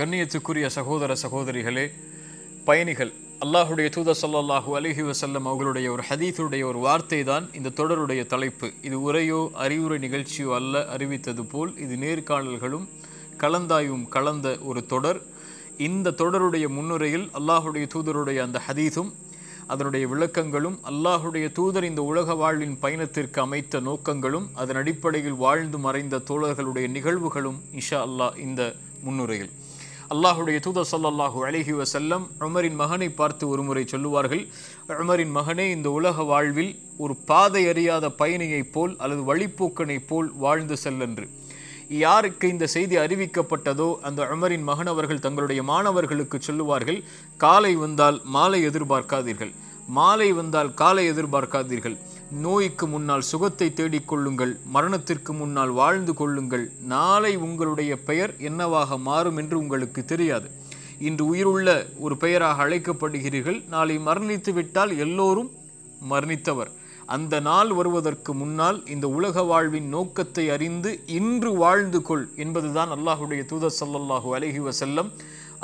கண்ணியத்துக்குரிய சகோதர சகோதரிகளே பயணிகள் அல்லாஹுடைய தூத சல்லாஹூ அலிஹி வசல்லம் அவர்களுடைய ஒரு ஹதீத்துடைய ஒரு வார்த்தை தான் இந்த தொடருடைய தலைப்பு இது உரையோ அறிவுரை நிகழ்ச்சியோ அல்ல அறிவித்தது போல் இது நேர்காணல்களும் கலந்தாயும் கலந்த ஒரு தொடர் இந்த தொடருடைய முன்னுரையில் அல்லாஹுடைய தூதருடைய அந்த ஹதீஸும் அதனுடைய விளக்கங்களும் அல்லாஹுடைய தூதர் இந்த உலக வாழ்வின் பயணத்திற்கு அமைத்த நோக்கங்களும் அதன் அடிப்படையில் வாழ்ந்து மறைந்த தோழர்களுடைய நிகழ்வுகளும் இஷா அல்லாஹ் இந்த முன்னுரையில் அல்லாஹுடைய தூதர் சல்லாஹூ அழகி வசல்லம் உமரின் மகனை பார்த்து ஒருமுறை சொல்லுவார்கள் உமரின் மகனே இந்த உலக வாழ்வில் ஒரு பாதை அறியாத பயணியைப் போல் அல்லது வழிப்போக்கனைப் போல் வாழ்ந்து செல்லென்று யாருக்கு இந்த செய்தி அறிவிக்கப்பட்டதோ அந்த உமரின் மகன் அவர்கள் தங்களுடைய மாணவர்களுக்கு சொல்லுவார்கள் காலை வந்தால் மாலை எதிர்பார்க்காதீர்கள் மாலை வந்தால் காலை எதிர்பார்க்காதீர்கள் நோய்க்கு முன்னால் சுகத்தை தேடிக்கொள்ளுங்கள் மரணத்திற்கு முன்னால் வாழ்ந்து கொள்ளுங்கள் நாளை உங்களுடைய பெயர் என்னவாக மாறும் என்று உங்களுக்கு தெரியாது இன்று உயிருள்ள ஒரு பெயராக அழைக்கப்படுகிறீர்கள் நாளை மரணித்து விட்டால் எல்லோரும் மரணித்தவர் அந்த நாள் வருவதற்கு முன்னால் இந்த உலக வாழ்வின் நோக்கத்தை அறிந்து இன்று வாழ்ந்து கொள் என்பதுதான் அல்லாஹுடைய தூத சல்லாஹூ அலஹி வசல்லம்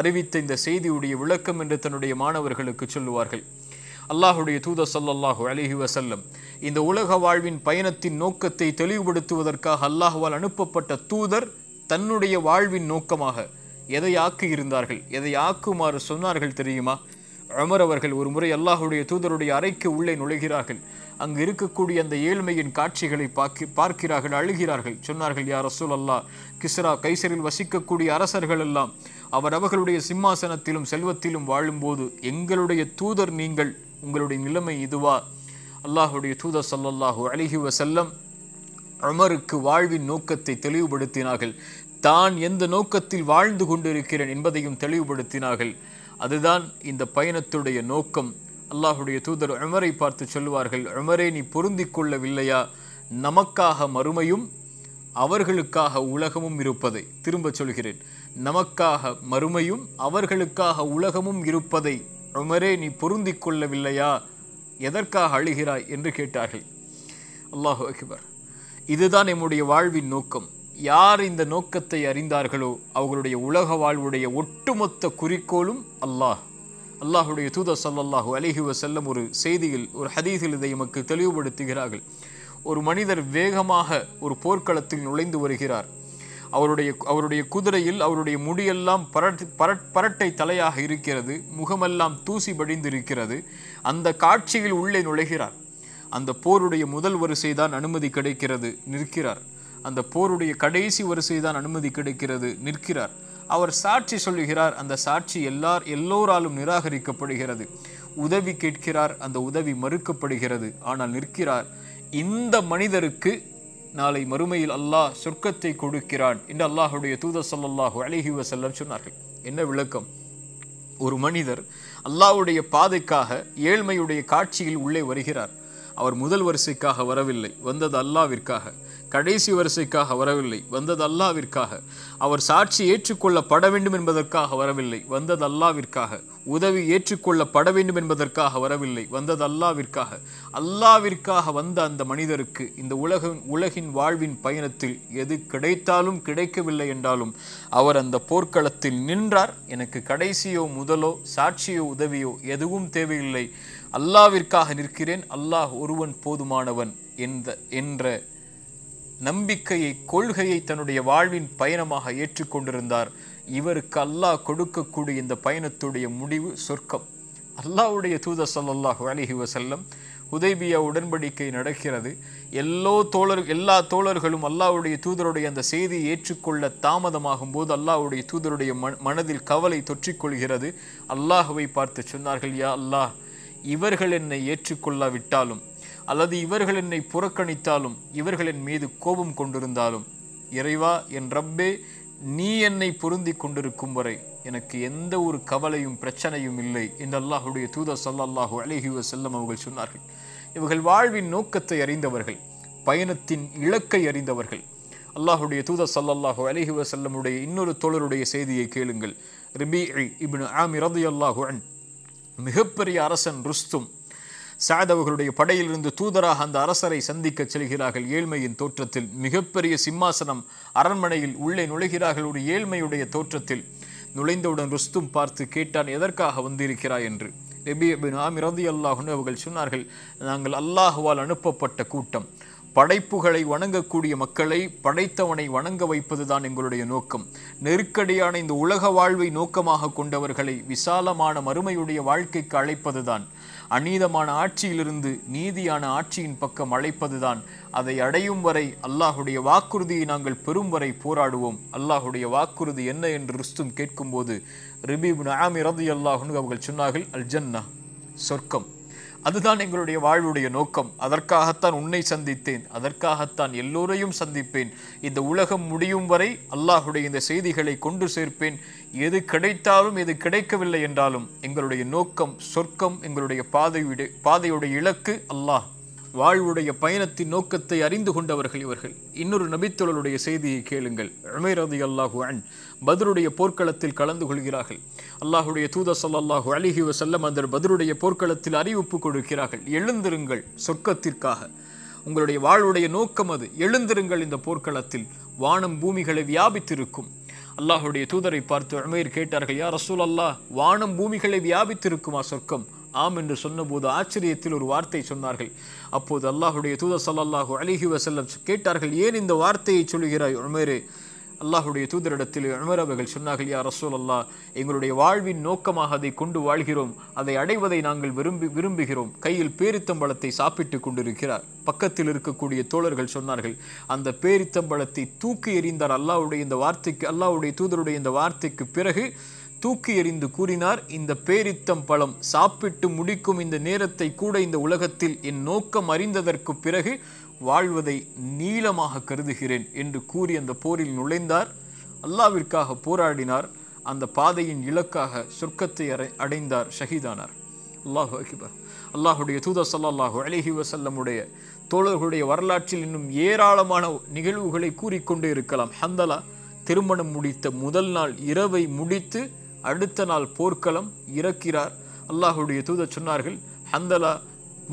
அறிவித்த இந்த செய்தியுடைய விளக்கம் என்று தன்னுடைய மாணவர்களுக்கு சொல்லுவார்கள் அல்லாஹுடைய தூத சல்லாஹூ அலிஹி வசல்லம் இந்த உலக வாழ்வின் பயணத்தின் நோக்கத்தை தெளிவுபடுத்துவதற்காக அல்லாஹுவால் அனுப்பப்பட்ட தூதர் தன்னுடைய வாழ்வின் நோக்கமாக எதை ஆக்கு இருந்தார்கள் எதை ஆக்குமாறு சொன்னார்கள் தெரியுமா அமர் அவர்கள் ஒரு முறை அல்லாஹுடைய தூதருடைய அறைக்கு உள்ளே நுழைகிறார்கள் அங்கு இருக்கக்கூடிய அந்த ஏழ்மையின் காட்சிகளை பார்க்க பார்க்கிறார்கள் அழுகிறார்கள் சொன்னார்கள் யார் ரசூல் அல்லா கிஸ்ரா கைசரில் வசிக்கக்கூடிய அரசர்கள் எல்லாம் அவர் அவர்களுடைய சிம்மாசனத்திலும் செல்வத்திலும் வாழும்போது எங்களுடைய தூதர் நீங்கள் உங்களுடைய நிலைமை இதுவா அல்லாஹுடைய தூத சல்லல்லாஹூ அலிஹி வசல்லம் அமருக்கு வாழ்வின் நோக்கத்தை தெளிவுபடுத்தினார்கள் தான் எந்த நோக்கத்தில் வாழ்ந்து கொண்டிருக்கிறேன் என்பதையும் தெளிவுபடுத்தினார்கள் அதுதான் இந்த பயணத்துடைய நோக்கம் அல்லாஹுடைய தூதர் அமரை பார்த்து சொல்லுவார்கள் அமரே நீ பொருந்தி கொள்ளவில்லையா நமக்காக மறுமையும் அவர்களுக்காக உலகமும் இருப்பதை திரும்ப சொல்கிறேன் நமக்காக மறுமையும் அவர்களுக்காக உலகமும் இருப்பதை உமரே நீ பொருந்தி கொள்ளவில்லையா எதற்காக அழுகிறாய் என்று கேட்டார்கள் அல்லாஹு அகிபர் இதுதான் நம்முடைய வாழ்வின் நோக்கம் யார் இந்த நோக்கத்தை அறிந்தார்களோ அவர்களுடைய உலக வாழ்வுடைய ஒட்டுமொத்த குறிக்கோளும் அல்லாஹ் அல்லாஹுடைய தூத சல்லாஹூ அலிஹி வசல்லம் ஒரு செய்தியில் ஒரு ஹதீஸில் இதை எமக்கு தெளிவுபடுத்துகிறார்கள் ஒரு மனிதர் வேகமாக ஒரு போர்க்களத்தில் நுழைந்து வருகிறார் அவருடைய அவருடைய குதிரையில் அவருடைய முடியெல்லாம் பரட் பரட் பரட்டை தலையாக இருக்கிறது முகமெல்லாம் தூசி படிந்திருக்கிறது அந்த காட்சியில் உள்ளே நுழைகிறார் அந்த போருடைய முதல் வரிசை தான் அனுமதி கிடைக்கிறது நிற்கிறார் அந்த போருடைய கடைசி வரிசை தான் அனுமதி கிடைக்கிறது நிற்கிறார் அவர் சாட்சி சொல்லுகிறார் அந்த சாட்சி எல்லார் எல்லோராலும் நிராகரிக்கப்படுகிறது உதவி கேட்கிறார் அந்த உதவி மறுக்கப்படுகிறது ஆனால் நிற்கிறார் இந்த மனிதருக்கு நாளை மறுமையில் அல்லாஹ் சொர்க்கத்தை கொடுக்கிறான் என்று அல்லாஹுடைய தூத சல்லாஹு அழகி வசல்லம் சொன்னார்கள் என்ன விளக்கம் ஒரு மனிதர் அல்லாஹுடைய பாதைக்காக ஏழ்மையுடைய காட்சியில் உள்ளே வருகிறார் அவர் முதல் வரிசைக்காக வரவில்லை வந்தது அல்லாவிற்காக கடைசி வரிசைக்காக வரவில்லை வந்தது அல்லாவிற்காக அவர் சாட்சி ஏற்றுக்கொள்ளப்பட வேண்டும் என்பதற்காக வரவில்லை வந்தது அல்லாவிற்காக உதவி ஏற்றுக்கொள்ளப்பட வேண்டும் என்பதற்காக வரவில்லை வந்தது அல்லாவிற்காக அல்லாவிற்காக வந்த அந்த மனிதருக்கு இந்த உலக உலகின் வாழ்வின் பயணத்தில் எது கிடைத்தாலும் கிடைக்கவில்லை என்றாலும் அவர் அந்த போர்க்களத்தில் நின்றார் எனக்கு கடைசியோ முதலோ சாட்சியோ உதவியோ எதுவும் தேவையில்லை அல்லாவிற்காக நிற்கிறேன் அல்லாஹ் ஒருவன் போதுமானவன் என்ற என்ற நம்பிக்கையை கொள்கையை தன்னுடைய வாழ்வின் பயணமாக ஏற்றுக்கொண்டிருந்தார் இவருக்கு அல்லாஹ் கொடுக்கக்கூடிய இந்த பயணத்துடைய முடிவு சொர்க்கம் அல்லாவுடைய தூதர் சல்லாஹு அலிஹி வசல்லம் உதைபியா உடன்படிக்கை நடக்கிறது எல்லோ தோழர் எல்லா தோழர்களும் அல்லாவுடைய தூதருடைய அந்த செய்தியை ஏற்றுக்கொள்ள தாமதமாகும் போது அல்லாவுடைய தூதருடைய மனதில் கவலை தொற்றிக்கொள்கிறது அல்லாஹுவை பார்த்து சொன்னார்கள் யா அல்லாஹ் இவர்கள் என்னை ஏற்றுக்கொள்ளாவிட்டாலும் அல்லது இவர்கள் என்னை புறக்கணித்தாலும் இவர்களின் மீது கோபம் கொண்டிருந்தாலும் இறைவா என் ரப்பே நீ என்னை பொருந்தி கொண்டிருக்கும் வரை எனக்கு எந்த ஒரு கவலையும் பிரச்சனையும் இல்லை என்று அல்லாஹுடைய தூதர் சல்லாஹூ அழகி செல்லம் அவர்கள் சொன்னார்கள் இவர்கள் வாழ்வின் நோக்கத்தை அறிந்தவர்கள் பயணத்தின் இலக்கை அறிந்தவர்கள் அல்லாஹுடைய தூதர் சல்லல்லாஹூ அலஹி செல்லமுடைய இன்னொரு தோழருடைய செய்தியை கேளுங்கள் ரிபி இப்னு ஆமி ரதி அல்லாஹு அன் மிகப்பெரிய அரசன் ருஸ்தும் சாதவர்களுடைய படையிலிருந்து தூதராக அந்த அரசரை சந்திக்க செல்கிறார்கள் ஏழ்மையின் தோற்றத்தில் மிகப்பெரிய சிம்மாசனம் அரண்மனையில் உள்ளே நுழைகிறார்கள் ஒரு ஏழ்மையுடைய தோற்றத்தில் நுழைந்தவுடன் ருஸ்தும் பார்த்து கேட்டான் எதற்காக வந்திருக்கிறாய் என்று நபி அபின் ஆமிரதி அல்லாஹுன்னு அவர்கள் சொன்னார்கள் நாங்கள் அல்லாஹுவால் அனுப்பப்பட்ட கூட்டம் படைப்புகளை வணங்கக்கூடிய மக்களை படைத்தவனை வணங்க வைப்பதுதான் எங்களுடைய நோக்கம் நெருக்கடியான இந்த உலக வாழ்வை நோக்கமாக கொண்டவர்களை விசாலமான மறுமையுடைய வாழ்க்கைக்கு அழைப்பதுதான் அநீதமான ஆட்சியிலிருந்து நீதியான ஆட்சியின் பக்கம் அழைப்பதுதான் அதை அடையும் வரை அல்லாஹுடைய வாக்குறுதியை நாங்கள் பெறும் வரை போராடுவோம் அல்லாஹுடைய வாக்குறுதி என்ன என்று ருஸ்தும் கேட்கும்போது ரிபீப் நாமி அல்லாஹுன்னு அவர்கள் சொன்னார்கள் அல் ஜன்னா சொர்க்கம் அதுதான் எங்களுடைய வாழ்வுடைய நோக்கம் அதற்காகத்தான் உன்னை சந்தித்தேன் அதற்காகத்தான் எல்லோரையும் சந்திப்பேன் இந்த உலகம் முடியும் வரை அல்லாஹுடைய இந்த செய்திகளை கொண்டு சேர்ப்பேன் எது கிடைத்தாலும் எது கிடைக்கவில்லை என்றாலும் எங்களுடைய நோக்கம் சொர்க்கம் எங்களுடைய பாதையுடைய பாதையுடைய இலக்கு அல்லாஹ் வாழ்வுடைய பயணத்தின் நோக்கத்தை அறிந்து கொண்டவர்கள் இவர்கள் இன்னொரு நபித்தொழருடைய செய்தியை கேளுங்கள் உமைரது அல்லாஹு அன் பதருடைய போர்க்களத்தில் கலந்து கொள்கிறார்கள் அல்லாஹுடைய தூத சல்லாஹு அலிஹி வசல்லம் அந்த பதருடைய போர்க்களத்தில் அறிவிப்பு கொடுக்கிறார்கள் எழுந்திருங்கள் சொர்க்கத்திற்காக உங்களுடைய வாழ்வுடைய நோக்கம் அது எழுந்திருங்கள் இந்த போர்க்களத்தில் வானம் பூமிகளை வியாபித்திருக்கும் அல்லாஹுடைய தூதரை பார்த்து உமையர் கேட்டார்கள் யார் ரசூல் அல்லாஹ் வானம் பூமிகளை வியாபித்திருக்குமா சொர்க்கம் ஆம் என்று சொன்னபோது ஆச்சரியத்தில் ஒரு வார்த்தை சொன்னார்கள் அப்போது அல்லாஹுடைய தூதர் சல்லாஹூ அலிஹி வசல்லம் கேட்டார்கள் ஏன் இந்த வார்த்தையை சொல்கிறாய் உமேரு அல்லாஹுடைய தூதரிடத்தில் உமர் அவர்கள் சொன்னார்கள் யா ரசூல் அல்லா எங்களுடைய வாழ்வின் நோக்கமாக அதை கொண்டு வாழ்கிறோம் அதை அடைவதை நாங்கள் விரும்பி விரும்புகிறோம் கையில் பேரித்தம்பழத்தை சாப்பிட்டு கொண்டிருக்கிறார் பக்கத்தில் இருக்கக்கூடிய தோழர்கள் சொன்னார்கள் அந்த பேரித்தம்பழத்தை தூக்கி எறிந்தார் அல்லாவுடைய இந்த வார்த்தைக்கு அல்லாவுடைய தூதருடைய இந்த வார்த்தைக்கு பிறகு தூக்கி எறிந்து கூறினார் இந்த பேரித்தம் பழம் சாப்பிட்டு முடிக்கும் இந்த நேரத்தை கூட இந்த உலகத்தில் என் நோக்கம் அறிந்ததற்கு பிறகு வாழ்வதை நீளமாக கருதுகிறேன் என்று கூறி அந்த போரில் நுழைந்தார் அல்லாவிற்காக போராடினார் அந்த பாதையின் இலக்காக சொர்க்கத்தை அடைந்தார் ஷஹீதானார் அல்லாஹு அகிபர் அல்லாஹுடைய தூதர் சல்லாஹு அலஹி வசல்லமுடைய தோழர்களுடைய வரலாற்றில் இன்னும் ஏராளமான நிகழ்வுகளை கூறிக்கொண்டே இருக்கலாம் ஹந்தலா திருமணம் முடித்த முதல் நாள் இரவை முடித்து அடுத்த நாள் போர்க்களம் இறக்கிறார் அல்லாஹுடைய தூதர் சொன்னார்கள் ஹந்தலா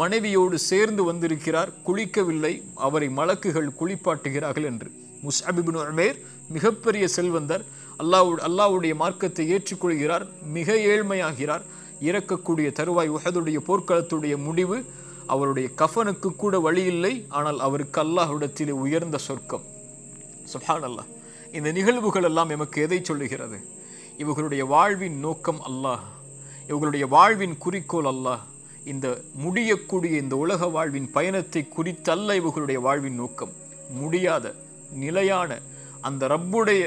மனைவியோடு சேர்ந்து வந்திருக்கிறார் குளிக்கவில்லை அவரை மலக்குகள் குளிப்பாட்டுகிறார்கள் என்று முசாபிபின் உமேர் மிகப்பெரிய செல்வந்தர் அல்லாஹ் அல்லாவுடைய மார்க்கத்தை ஏற்றுக்கொள்கிறார் மிக ஏழ்மையாகிறார் இறக்கக்கூடிய தருவாய் உஹதுடைய போர்க்களத்துடைய முடிவு அவருடைய கஃபனுக்கு கூட வழி இல்லை ஆனால் அவருக்கு அல்லாஹுடத்திலே உயர்ந்த சொர்க்கம் சுஹான் அல்லாஹ் இந்த நிகழ்வுகள் எல்லாம் எமக்கு எதை சொல்லுகிறது இவர்களுடைய வாழ்வின் நோக்கம் அல்லாஹ் இவர்களுடைய வாழ்வின் குறிக்கோள் அல்லாஹ் இந்த முடியக்கூடிய இந்த உலக வாழ்வின் பயணத்தை குறித்தல்ல இவர்களுடைய வாழ்வின் நோக்கம் முடியாத நிலையான அந்த ரப்புடைய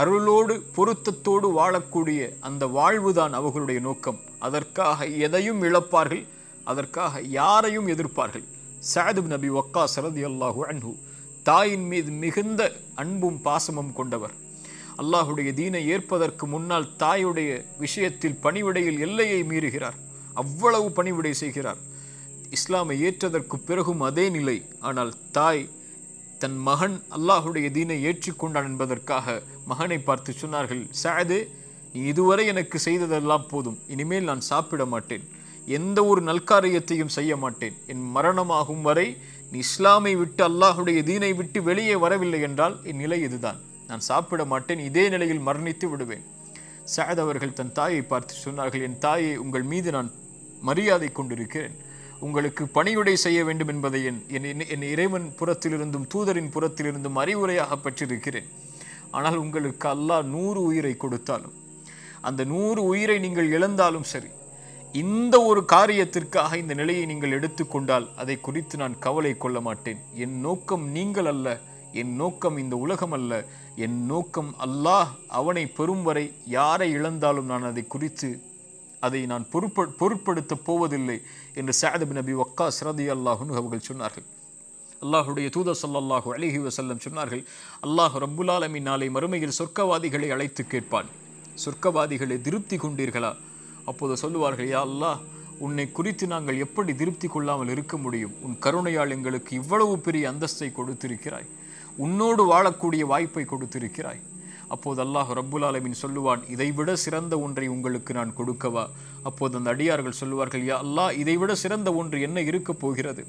அருளோடு பொருத்தத்தோடு வாழக்கூடிய அந்த வாழ்வுதான் அவர்களுடைய நோக்கம் அதற்காக எதையும் இழப்பார்கள் அதற்காக யாரையும் எதிர்ப்பார்கள் சாது நபி ஒக்கா சரதி அல்லாஹு அன்பு தாயின் மீது மிகுந்த அன்பும் பாசமும் கொண்டவர் அல்லாஹுடைய தீனை ஏற்பதற்கு முன்னால் தாயுடைய விஷயத்தில் பணிவிடையில் எல்லையை மீறுகிறார் அவ்வளவு பணிவிடை செய்கிறார் இஸ்லாமை ஏற்றதற்கு பிறகும் அதே நிலை ஆனால் தாய் தன் மகன் அல்லாஹுடைய தீனை ஏற்றிக்கொண்டான் என்பதற்காக மகனை பார்த்து சொன்னார்கள் சாது நீ இதுவரை எனக்கு செய்ததெல்லாம் போதும் இனிமேல் நான் சாப்பிட மாட்டேன் எந்த ஒரு நல்காரியத்தையும் செய்ய மாட்டேன் என் மரணமாகும் வரை நீ இஸ்லாமை விட்டு அல்லாஹுடைய தீனை விட்டு வெளியே வரவில்லை என்றால் இந்நிலை இதுதான் நான் சாப்பிட மாட்டேன் இதே நிலையில் மரணித்து விடுவேன் சகத் அவர்கள் தன் தாயை பார்த்து சொன்னார்கள் என் தாயை உங்கள் மீது நான் மரியாதை கொண்டிருக்கிறேன் உங்களுக்கு பணியுடை செய்ய வேண்டும் என்பதை என் என் இறைவன் புறத்திலிருந்தும் தூதரின் புறத்திலிருந்தும் அறிவுரையாக பெற்றிருக்கிறேன் ஆனால் உங்களுக்கு அல்லாஹ் நூறு உயிரை கொடுத்தாலும் அந்த நூறு உயிரை நீங்கள் இழந்தாலும் சரி இந்த ஒரு காரியத்திற்காக இந்த நிலையை நீங்கள் எடுத்துக்கொண்டால் அதை குறித்து நான் கவலை கொள்ள மாட்டேன் என் நோக்கம் நீங்கள் அல்ல என் நோக்கம் இந்த உலகம் அல்ல என் நோக்கம் அல்லாஹ் அவனை பெறும் வரை யாரை இழந்தாலும் நான் அதை குறித்து அதை நான் பொருட்ப பொருட்படுத்தப் போவதில்லை என்று சாதபி நபி வக்கா சிரதி அல்லாஹு அவர்கள் சொன்னார்கள் அல்லாஹுடைய தூத சல்லாஹு அலிஹி வசல்லம் சொன்னார்கள் அல்லாஹ் ரப்புலாலமி நாளை மறுமையில் சொர்க்கவாதிகளை அழைத்து கேட்பான் சொர்க்கவாதிகளை திருப்தி கொண்டீர்களா அப்போது சொல்லுவார்கள் யா அல்லாஹ் உன்னை குறித்து நாங்கள் எப்படி திருப்தி கொள்ளாமல் இருக்க முடியும் உன் கருணையால் எங்களுக்கு இவ்வளவு பெரிய அந்தஸ்தை கொடுத்திருக்கிறாய் உன்னோடு வாழக்கூடிய வாய்ப்பை கொடுத்திருக்கிறாய் அப்போது அல்லாஹ் ரப்புல் ஆலமின் சொல்லுவான் இதைவிட சிறந்த ஒன்றை உங்களுக்கு நான் கொடுக்கவா அப்போது அந்த அடியார்கள் சொல்லுவார்கள் யா அல்லாஹ் இதைவிட சிறந்த ஒன்று என்ன இருக்கப் போகிறது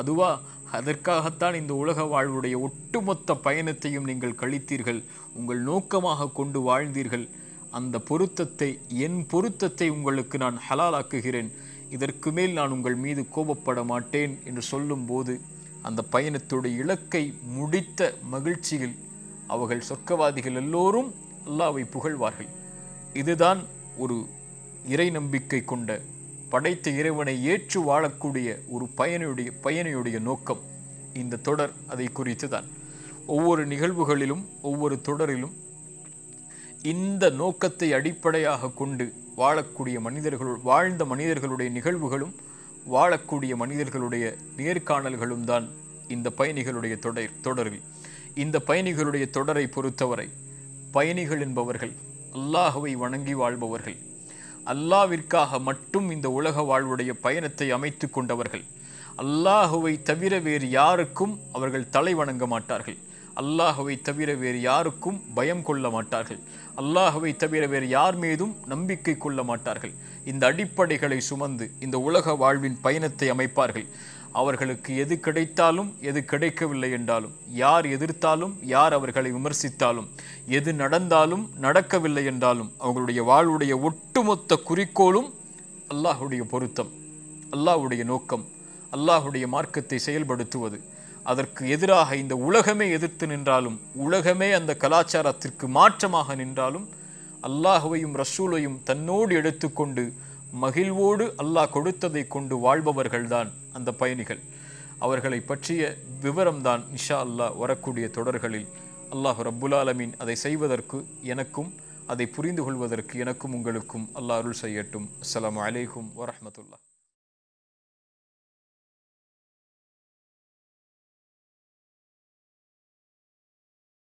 அதுவா அதற்காகத்தான் இந்த உலக வாழ்வுடைய ஒட்டுமொத்த பயணத்தையும் நீங்கள் கழித்தீர்கள் உங்கள் நோக்கமாக கொண்டு வாழ்ந்தீர்கள் அந்த பொருத்தத்தை என் பொருத்தத்தை உங்களுக்கு நான் ஹலாலாக்குகிறேன் இதற்கு மேல் நான் உங்கள் மீது கோபப்பட மாட்டேன் என்று சொல்லும்போது அந்த பயணத்துடைய இலக்கை முடித்த மகிழ்ச்சியில் அவர்கள் சொர்க்கவாதிகள் எல்லோரும் அல்லாவை புகழ்வார்கள் இதுதான் ஒரு இறை நம்பிக்கை கொண்ட படைத்த இறைவனை ஏற்று வாழக்கூடிய ஒரு பயனுடைய பயனையுடைய நோக்கம் இந்த தொடர் அதை குறித்து தான் ஒவ்வொரு நிகழ்வுகளிலும் ஒவ்வொரு தொடரிலும் இந்த நோக்கத்தை அடிப்படையாக கொண்டு வாழக்கூடிய மனிதர்கள் வாழ்ந்த மனிதர்களுடைய நிகழ்வுகளும் வாழக்கூடிய மனிதர்களுடைய நேர்காணல்களும் தான் இந்த பயணிகளுடைய தொடர் தொடரில் இந்த பயணிகளுடைய தொடரை பொறுத்தவரை பயணிகள் என்பவர்கள் அல்லாஹுவை வணங்கி வாழ்பவர்கள் அல்லாவிற்காக மட்டும் இந்த உலக வாழ்வுடைய பயணத்தை அமைத்து கொண்டவர்கள் அல்லாஹுவை தவிர வேறு யாருக்கும் அவர்கள் தலை வணங்க மாட்டார்கள் அல்லாஹவை தவிர வேறு யாருக்கும் பயம் கொள்ள மாட்டார்கள் அல்லாஹவை தவிர வேறு யார் மீதும் நம்பிக்கை கொள்ள மாட்டார்கள் இந்த அடிப்படைகளை சுமந்து இந்த உலக வாழ்வின் பயணத்தை அமைப்பார்கள் அவர்களுக்கு எது கிடைத்தாலும் எது கிடைக்கவில்லை என்றாலும் யார் எதிர்த்தாலும் யார் அவர்களை விமர்சித்தாலும் எது நடந்தாலும் நடக்கவில்லை என்றாலும் அவர்களுடைய வாழ்வுடைய ஒட்டுமொத்த குறிக்கோளும் அல்லாஹுடைய பொருத்தம் அல்லாஹுடைய நோக்கம் அல்லாஹுடைய மார்க்கத்தை செயல்படுத்துவது அதற்கு எதிராக இந்த உலகமே எதிர்த்து நின்றாலும் உலகமே அந்த கலாச்சாரத்திற்கு மாற்றமாக நின்றாலும் அல்லாஹுவையும் ரசூலையும் தன்னோடு எடுத்துக்கொண்டு மகிழ்வோடு அல்லாஹ் கொடுத்ததை கொண்டு வாழ்பவர்கள்தான் அந்த பயணிகள் அவர்களை பற்றிய விவரம்தான் நிஷா அல்லாஹ் வரக்கூடிய தொடர்களில் அல்லாஹ் ரப்புலாலமீன் அதை செய்வதற்கு எனக்கும் அதை புரிந்து கொள்வதற்கு எனக்கும் உங்களுக்கும் அல்லாஹ் அருள் செய்யட்டும் அஸ்லாம் அலைக்கும் வரமத்துல்லா